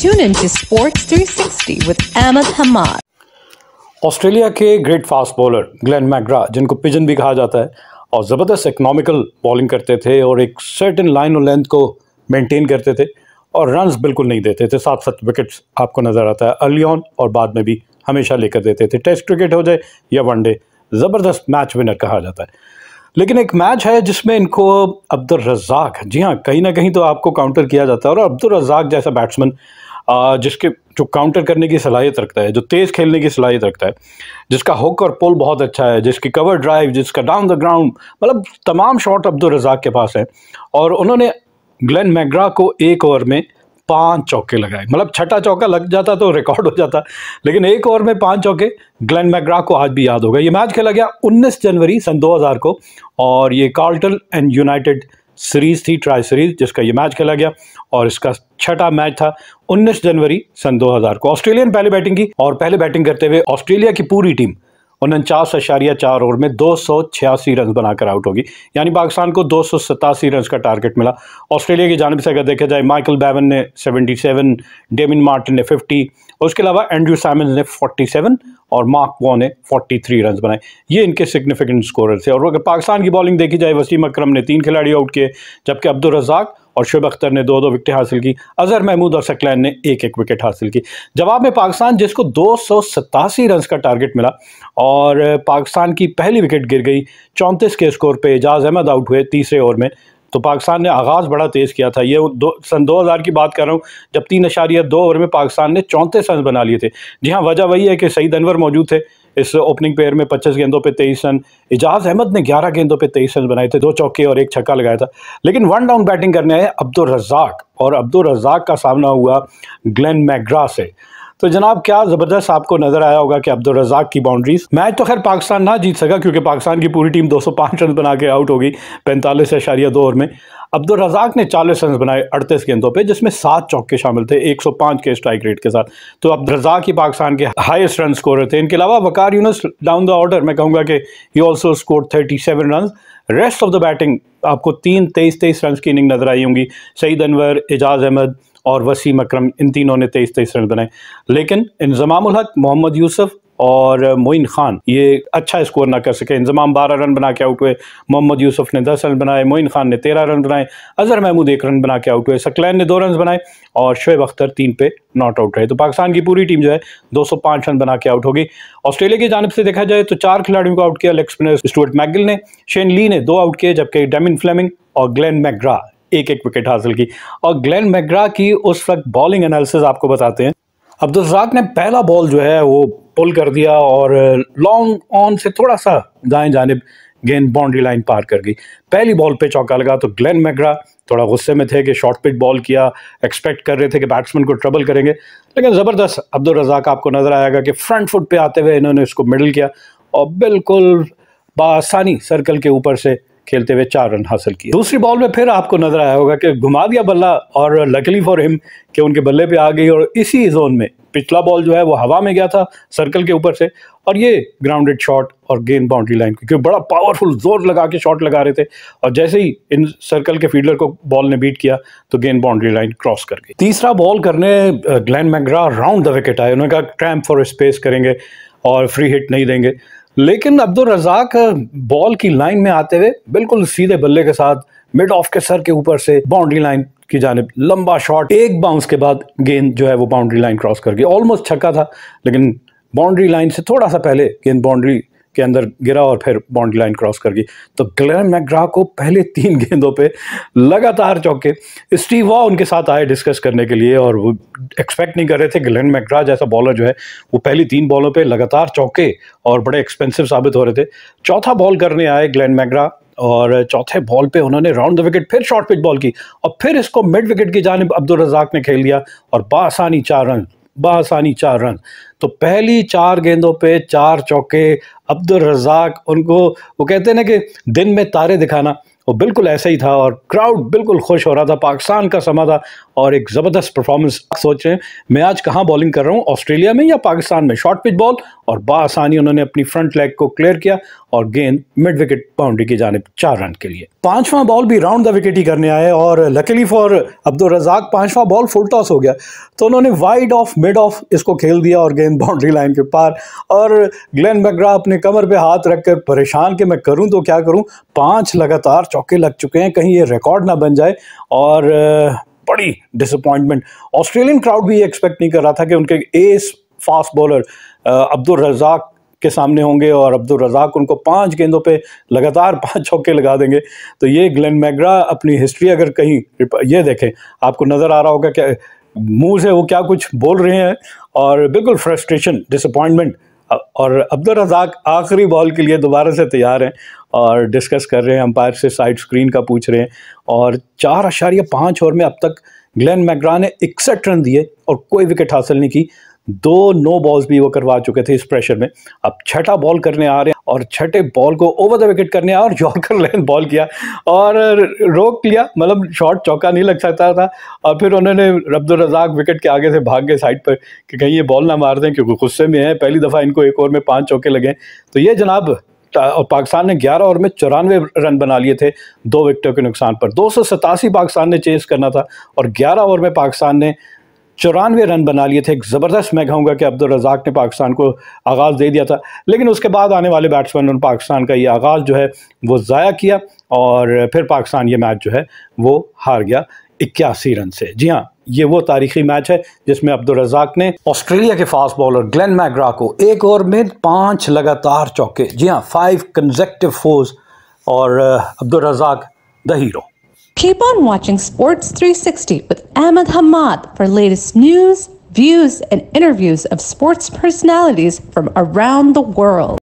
Tune in to Sports 360 with Ahmed Hamad. Australia के great fast bowler Glenn McGrath जिनको pigeon भी कहा जाता है और ज़बरदस्त इकोनॉमिकल बॉलिंग करते थे और एक सर्टेन लाइन और लेंथ को मेंटेन करते थे और रन्स बिल्कुल नहीं देते थे सात सात विकेट्स आपको नज़र आता है अर्ली ऑन और बाद में भी हमेशा लेकर देते थे टेस्ट क्रिकेट हो जाए या वनडे ज़बरदस्त मैच विनर कहा जाता है लेकिन एक मैच है जिसमें इनको अब्दुल रज़ाक जी हाँ कहीं ना कहीं तो आपको काउंटर किया जाता है और अब्दुल रज़ाक जैसा बैट्समैन जिसके जो काउंटर करने की सलाहियत रखता है जो तेज़ खेलने की सलाहियत रखता है जिसका हुक और पुल बहुत अच्छा है जिसकी कवर ड्राइव जिसका डाउन द ग्राउंड मतलब तमाम शॉट अब्दुल रजाक के पास है और उन्होंने ग्लेन मैग्रा को एक ओवर में पांच चौके लगाए मतलब छठा चौका लग जाता तो रिकॉर्ड हो जाता लेकिन एक ओवर में पांच चौके ग्लेन मैग्रा को आज भी याद होगा ये मैच खेला गया 19 जनवरी सन 2000 को और ये कार्ल्टन एंड यूनाइटेड सीरीज़ थी ट्राई सीरीज़ जिसका ये मैच खेला गया और इसका छठा मैच था 19 जनवरी सन 2000 को ऑस्ट्रेलियन पहले बैटिंग की और पहले बैटिंग करते हुए ऑस्ट्रेलिया की पूरी टीम उनचास अशारिया चार ओवर में दो सौ छियासी रन बनाकर आउट होगी यानी पाकिस्तान को दो सौ सतासी रन का टारगेट मिला ऑस्ट्रेलिया की जानब से अगर देखा जाए माइकल बैवन ने सेवेंटी सेवन डेमिन मार्टिन ने फिफ्टी उसके अलावा एंड्रू सैमन ने फोर्टी सेवन और मार्क वो ने फोर्टी थ्री रन बनाए ये इनके सिग्निफिकेंट स्कोर थे और अगर पाकिस्तान की बॉलिंग देखी जाए वसीम अक्रम ने तीन खिलाड़ी आउट किए जबकि अब्दुल रजाक और शुब अख्तर ने दो दो विकेट हासिल की अजहर महमूद और सकलैन ने एक एक विकेट हासिल की जवाब में पाकिस्तान जिसको दो सौ सतासी रन का टारगेट मिला और पाकिस्तान की पहली विकेट गिर गई चौंतीस के स्कोर पर एजाज अहमद आउट हुए तीसरे ओवर में तो पाकिस्तान ने आगाज़ बड़ा तेज़ किया था ये दो सन हज़ार की बात कर रहा हूँ जब तीन अशारिया दो ओवर में पाकिस्तान ने चौंतीस रन बना लिए थे जी हाँ वजह वही है कि सईद अनवर मौजूद थे इस ओपनिंग पेयर में 25 गेंदों पे 23 रन एजाज अहमद ने 11 गेंदों पे 23 रन बनाए थे दो चौके और एक छक्का लगाया था लेकिन वन डाउन बैटिंग करने आए अब्दुल रजाक और अब्दुल रजाक का सामना हुआ ग्लेन मैग्रा से तो जनाब क्या ज़बरदस्त आपको नज़र आया होगा कि अब्दुल रजाक की बाउंड्रीज मैच तो खैर पाकिस्तान ना जीत सका क्योंकि पाकिस्तान की पूरी टीम 205 रन बना के आउट होगी पैंतालीस अशारिया दो ओवर में अब्दुल रजाक ने 40 रन बनाए 38 गेंदों पे जिसमें सात चौके शामिल थे 105 के स्ट्राइक रेट के साथ तो अब्दुल रजाक ही पाकिस्तान के हाईएस्ट रन स्कोर थे इनके अलावा Waqar Younis down the order मैं कहूँगा कि he also score seven run rest of the batting आपको तीन तेईस तेईस रन की इनिंग नजर आई होंगी सईद अनवर एजाज अहमद और वसीम अक्रम इन तीनों ने तेईस तेईस रन बनाए लेकिन इंजमाम हक मोहम्मद यूसुफ और मोइन खान ये अच्छा स्कोर ना कर सके इंजमाम बारह रन बना के आउट हुए मोहम्मद यूसुफ ने दस रन बनाए मोइन खान ने तेरह रन बनाए अजहर महमूद एक रन बना के आउट हुए सकलैन ने दो रन बनाए और शुएब अख्तर तीन पे नॉट आउट रहे तो पाकिस्तान की पूरी टीम जो है 205 रन बना के आउट होगी ऑस्ट्रेलिया की जानब से देखा जाए तो चार खिलाड़ियों को आउट किया लेग स्पिनर स्टूअर्ट मैगिल ने शेन ली ने दो आउट किए जबकि डेमिन फ्लेमिंग और ग्लेन मैग्रा एक एक विकेट हासिल की और ग्लेन मैग्रा की उस वक्त बॉलिंग एनालिसिस आपको बताते हैं अब्दुल रजाक ने पहला बॉल जो है वो पुल कर दिया और लॉन्ग ऑन से थोड़ा सा दाएं जानब गेंद बाउंड्री लाइन पार कर गई पहली बॉल पे चौका लगा तो ग्लेन मैग्रा थोड़ा गुस्से में थे कि शॉर्ट पिच बॉल किया एक्सपेक्ट कर रहे थे कि बैट्समैन को ट्रबल करेंगे लेकिन ज़बरदस्त अब्दुल रजाक आपको नज़र आएगा कि फ्रंट फुट पे आते हुए इन्होंने इसको मिडल किया और बिल्कुल बासानी सर्कल के ऊपर से खेलते हुए चार रन हासिल किए दूसरी बॉल में फिर आपको नजर आया होगा कि घुमा दिया बल्ला और लकली फॉर हिम कि उनके बल्ले पे आ गई और इसी जोन में पिछला बॉल जो है वो हवा में गया था सर्कल के ऊपर से और ये ग्राउंडेड शॉट और गेंद बाउंड्री लाइन क्योंकि बड़ा पावरफुल जोर लगा के शॉट लगा रहे थे और जैसे ही इन सर्कल के फील्डर को बॉल ने बीट किया तो गेंद बाउंड्री लाइन क्रॉस कर गई तीसरा बॉल करने Glenn McGrath round the wicket आए उन्होंने कहा ट्रैम्प फॉर स्पेस करेंगे और फ्री हिट नहीं देंगे लेकिन अब्दुल रजाक बॉल की लाइन में आते हुए बिल्कुल सीधे बल्ले के साथ मिड ऑफ के सर के ऊपर से बाउंड्री लाइन की जानब लंबा शॉट एक बाउंस के बाद गेंद जो है वो बाउंड्री लाइन क्रॉस कर गई ऑलमोस्ट छक्का था लेकिन बाउंड्री लाइन से थोड़ा सा पहले गेंद बाउंड्री के अंदर गिरा और फिर बाउंड्री लाइन क्रॉस कर गई तो ग्लेन मैग्रा को पहले तीन गेंदों पे लगातार चौके स्टीव वॉ उनके साथ आए डिस्कस करने के लिए और वो एक्सपेक्ट नहीं कर रहे थे ग्लेन मैग्रा जैसा बॉलर जो है वो पहली तीन बॉलों पर लगातार चौके और बड़े एक्सपेंसिव साबित हो रहे थे चौथा बॉल करने आए ग्लैन मैग्रा और चौथे बॉल पे उन्होंने राउंड द विकेट फिर शॉर्ट पिच बॉल की और फिर इसको मिड विकेट की जानब अब्दुल रजाक ने खेल लिया और बासानी चार रन बसानी चार रन तो पहली चार गेंदों पे चार चौके अब्दुल रजाक उनको वो कहते हैं ना कि दिन में तारे दिखाना वो बिल्कुल ऐसा ही था और क्राउड बिल्कुल खुश हो रहा था पाकिस्तान का समा था और एक ज़बरदस्त परफॉर्मेंस सोच रहे हैं मैं आज कहाँ बॉलिंग कर रहा हूँ ऑस्ट्रेलिया में या पाकिस्तान में शॉर्ट पिच बॉल और बासानी उन्होंने अपनी फ्रंट लेग को क्लियर किया और गेंद मिड विकेट बाउंड्री की जानब चार रन के लिए पांचवा बॉल भी राउंड द विकेट ही करने आए और लकली फॉर अब्दुल रजाक पांचवा बॉल फुल टॉस हो गया तो उन्होंने वाइड ऑफ मिड ऑफ इसको खेल दिया और गेंद बाउंड्री लाइन के पार और ग्लेन मैग्रा अपने कमर पे हाथ रख कर परेशान कि मैं करूं तो क्या करूं पांच लगातार चौके लग चुके हैं कहीं ये रिकॉर्ड ना बन जाए और बड़ी डिसअपॉइंटमेंट ऑस्ट्रेलियन क्राउड भी ये एक्सपेक्ट नहीं कर रहा था कि उनके ace fast bowler Abdul Razzaq के सामने होंगे और अब्दुल रजाक उनको पांच गेंदों पे लगातार पांच चौके लगा देंगे तो ये ग्लेन मैग्रा अपनी हिस्ट्री अगर कहीं ये देखें आपको नज़र आ रहा होगा क्या मुंह से वो क्या कुछ बोल रहे हैं और बिल्कुल फ्रस्ट्रेशन डिसअपॉइंटमेंट और अब्दुल रजाक आखिरी बॉल के लिए दोबारा से तैयार हैं और डिस्कस कर रहे हैं अंपायर से साइड स्क्रीन का पूछ रहे हैं और चार आशार्य पाँच ओवर में अब तक ग्लेन मैग्रा ने इकसठ रन दिए और कोई विकेट हासिल नहीं की दो नो बॉल्स भी वो करवा चुके थे इस प्रेशर में अब छठा बॉल करने आ रहे हैं और छठे बॉल को ओवर द विकेट करने आ और यॉर्कर लेन बॉल किया और रोक लिया मतलब शॉट चौका नहीं लग सकता था और फिर उन्होंने रब्दुल रजाक विकेट के आगे से भाग गए साइड पर कि कहीं ये बॉल ना मार दें क्योंकि गुस्से में है पहली दफ़ा इनको एक ओवर में पाँच चौके लगे तो ये जनाब और पाकिस्तान ने 11 ओवर में चौरानवे रन बना लिए थे दो विकेटों के नुकसान पर दो पाकिस्तान ने चेस करना था और ग्यारह ओवर में पाकिस्तान ने चौरानवे रन बना लिए थे एक ज़बरदस्त मैं कहूँगा कि अब्दुल रजाक ने पाकिस्तान को आगाज़ दे दिया था लेकिन उसके बाद आने वाले बैट्समैन ने पाकिस्तान का ये आगाज़ जो है वो ज़ाया किया और फिर पाकिस्तान ये मैच जो है वो हार गया इक्यासी रन से जी हाँ ये वो तारीखी मैच है जिसमें अब्दुल रजाक ने ऑस्ट्रेलिया के फास्ट बॉलर ग्लेन मैग्रा को एक ओवर में पांच लगातार चौके जी हाँ फाइव कंजेक्टिव फोर्स और Abdul Razzaq the hero Keep on watching Sports 360 with Ahmed Hamad for latest news, views, and interviews of sports personalities from around the world.